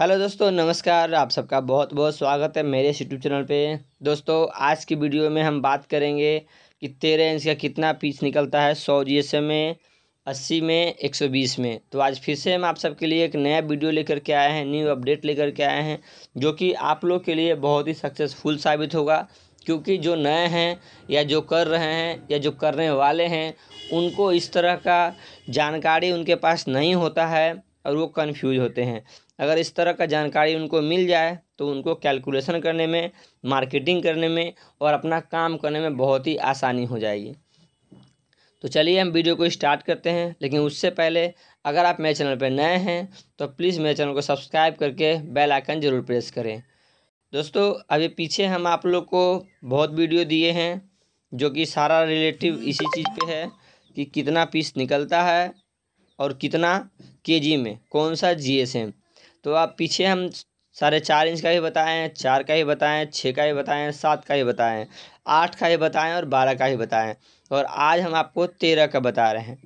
hello दोस्तों नमस्कार आप सबका बहुत बहुत स्वागत है मेरे यूट्यूब चैनल पे दोस्तों आज की वीडियो में हम बात करेंगे कि तेरह इंच का कितना पीस निकलता है सौ जी एस में अस्सी में एक सौ बीस में तो आज फिर से हम आप सबके लिए एक नया वीडियो लेकर के आए हैं न्यू अपडेट लेकर के आए हैं जो कि आप लोग के लिए बहुत ही सक्सेसफुल साबित होगा क्योंकि जो नए हैं या जो कर रहे हैं या जो करने वाले हैं उनको इस तरह का जानकारी उनके पास नहीं होता है और वो कन्फ्यूज होते हैं अगर इस तरह का जानकारी उनको मिल जाए तो उनको कैलकुलेसन करने में मार्केटिंग करने में और अपना काम करने में बहुत ही आसानी हो जाएगी तो चलिए हम वीडियो को स्टार्ट करते हैं लेकिन उससे पहले अगर आप मेरे चैनल पर नए हैं तो प्लीज़ मेरे चैनल को सब्सक्राइब करके बेल आइकन ज़रूर प्रेस करें दोस्तों अभी पीछे हम आप लोग को बहुत वीडियो दिए हैं जो कि सारा रिलेटिव इसी चीज़ पे है कि कितना पीस निकलता है और कितना केजी में कौन सा जीएसएम तो आप पीछे हम साढ़े चार इंच का भी बताएँ चार का भी बताएँ छः का भी बताएँ सात का ही बताएँ आठ का भी बताएं और बारह का ही बताएँ और आज हम आपको तेरह का बता रहे हैं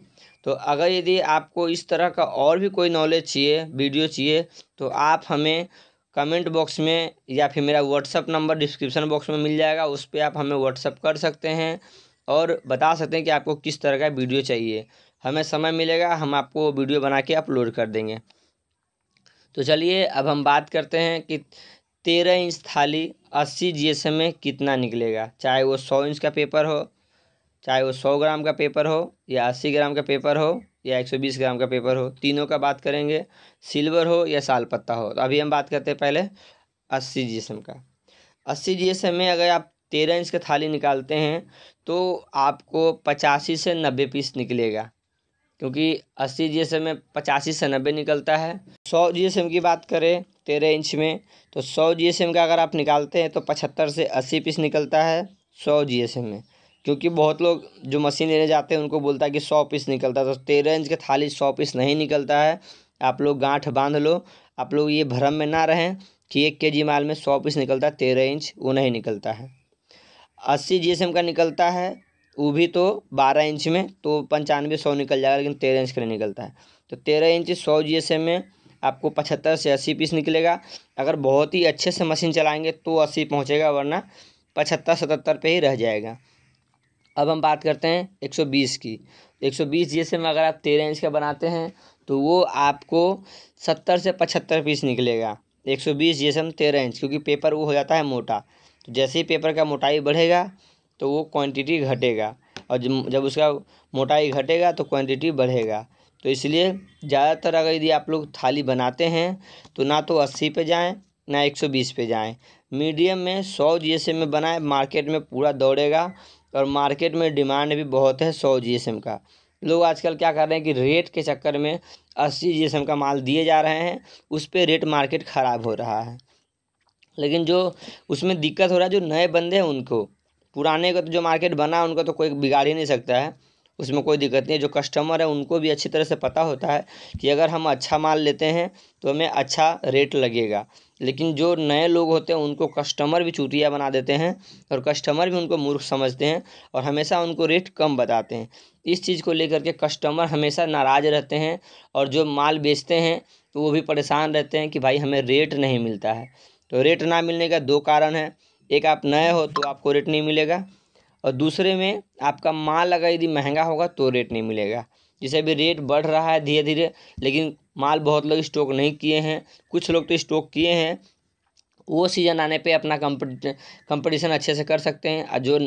तो अगर यदि आपको इस तरह का और भी कोई नॉलेज चाहिए वीडियो चाहिए तो आप हमें कमेंट बॉक्स में या फिर मेरा व्हाट्सअप नंबर डिस्क्रिप्शन बॉक्स में मिल जाएगा उस पर आप हमें व्हाट्सअप कर सकते हैं और बता सकते हैं कि आपको किस तरह का वीडियो चाहिए हमें समय मिलेगा हम आपको वीडियो बना के अपलोड कर देंगे तो चलिए अब हम बात करते हैं कि तेरह इंच थाली अस्सी जी एस में कितना निकलेगा चाहे वो सौ इंच का पेपर हो चाहे वो सौ ग्राम का पेपर हो या अस्सी ग्राम का पेपर हो या एक सौ बीस ग्राम का पेपर हो तीनों का बात करेंगे सिल्वर हो या साल पत्ता हो तो अभी हम बात करते हैं पहले अस्सी जी एस एम का अस्सी जी एस एम में अगर आप तेरह इंच का थाली निकालते हैं तो आपको पचासी से नब्बे पीस निकलेगा क्योंकि अस्सी जी एस एम में पचासी से नब्बे निकलता है सौ जी एस एम की बात करें तेरह इंच में तो सौ जी एस एम का अगर आप निकालते हैं तो पचहत्तर से अस्सी पीस निकलता है सौ जी एस एम में क्योंकि बहुत लोग जो मशीन लेने जाते हैं उनको बोलता है कि सौ पीस निकलता है तो तेरह इंच के थाली सौ पीस नहीं निकलता है आप लोग गांठ बांध लो आप लोग ये भ्रम में ना रहें कि एक के जी माल में सौ पीस निकलता है तेरह इंच वो नहीं निकलता है अस्सी जी एस एम का निकलता है वो भी तो बारह इंच में तो पंचानवे सौ निकल जाएगा लेकिन तेरह इंच का नहीं निकलता है तो तेरह इंच सौ जी एस एम में आपको पचहत्तर से अस्सी पीस निकलेगा अगर बहुत ही अच्छे से मशीन चलाएंगे तो अस्सी पहुँचेगा वरना पचहत्तर सतहत्तर पे ही रह जाएगा अब हम बात करते हैं एक सौ बीस की एक सौ बीस जी एस एम अगर आप तेरह इंच का बनाते हैं तो वो आपको सत्तर से पचहत्तर पीस निकलेगा एक सौ बीस जी एस एम तेरह इंच क्योंकि पेपर वो हो जाता है मोटा तो जैसे ही पेपर का मोटाई बढ़ेगा तो वो क्वांटिटी घटेगा और जब उसका मोटाई घटेगा तो क्वांटिटी बढ़ेगा तो इसलिए ज़्यादातर अगर यदि आप लोग थाली बनाते हैं तो ना तो अस्सी पे जाएं ना एक सौ बीस पे जाएं मीडियम में सौ जी एस एम में बनाएं मार्केट में पूरा दौड़ेगा और मार्केट में डिमांड भी बहुत है सौ जी एस एम का लोग आजकल क्या कर रहे हैं कि रेट के चक्कर में अस्सी जी एस एम का माल दिए जा रहे हैं उस पर रेट मार्केट ख़राब हो रहा है लेकिन जो उसमें दिक्कत हो रहा है जो नए बंदे हैं उनको पुराने का तो जो मार्केट बना उनका तो कोई बिगाड़ ही नहीं सकता है उसमें कोई दिक्कत नहीं है जो कस्टमर है उनको भी अच्छी तरह से पता होता है कि अगर हम अच्छा माल लेते हैं तो हमें अच्छा रेट लगेगा लेकिन जो नए लोग होते हैं उनको कस्टमर भी चूतिया बना देते हैं और कस्टमर भी उनको मूर्ख समझते हैं और हमेशा उनको रेट कम बताते हैं इस चीज़ को लेकर के कस्टमर हमेशा नाराज़ रहते हैं और जो माल बेचते हैं तो वो भी परेशान रहते हैं कि भाई हमें रेट नहीं मिलता है तो रेट ना मिलने का दो कारण है एक आप नए हो तो आपको रेट नहीं मिलेगा और दूसरे में आपका माल अगर यदि महंगा होगा तो रेट नहीं मिलेगा जैसे अभी रेट बढ़ रहा है धीरे धीरे लेकिन माल बहुत लोग स्टॉक नहीं किए हैं कुछ लोग तो स्टॉक किए हैं वो सीज़न आने पे अपना कंपटीशन अच्छे से कर सकते हैं और जो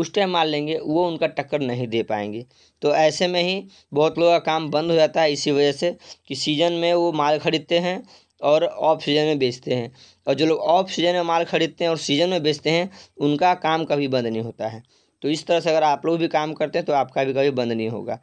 उस टाइम माल लेंगे वो उनका टक्कर नहीं दे पाएंगे तो ऐसे में ही बहुत लोगों का काम बंद हो जाता है इसी वजह से कि सीज़न में वो माल ख़रीदते हैं और ऑफ सीजन में बेचते हैं और जो लोग ऑफ सीजन में माल खरीदते हैं और सीजन में बेचते हैं उनका काम कभी बंद नहीं होता है तो इस तरह से अगर आप लोग भी काम करते हैं तो आपका भी कभी बंद नहीं होगा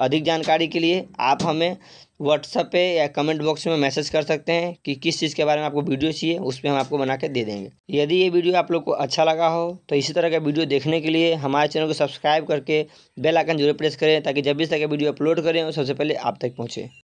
अधिक जानकारी के लिए आप हमें व्हाट्सएप पे या कमेंट बॉक्स में मैसेज कर सकते हैं कि किस चीज़ के बारे में आपको वीडियो चाहिए उस पर हम आपको बना के दे देंगे यदि ये वीडियो आप लोग को अच्छा लगा हो तो इसी तरह का वीडियो देखने के लिए हमारे चैनल को सब्सक्राइब करके बेल आइकन जरूर प्रेस करें ताकि जब भी इस तरह का वीडियो अपलोड करें वो सबसे पहले आप तक पहुँचे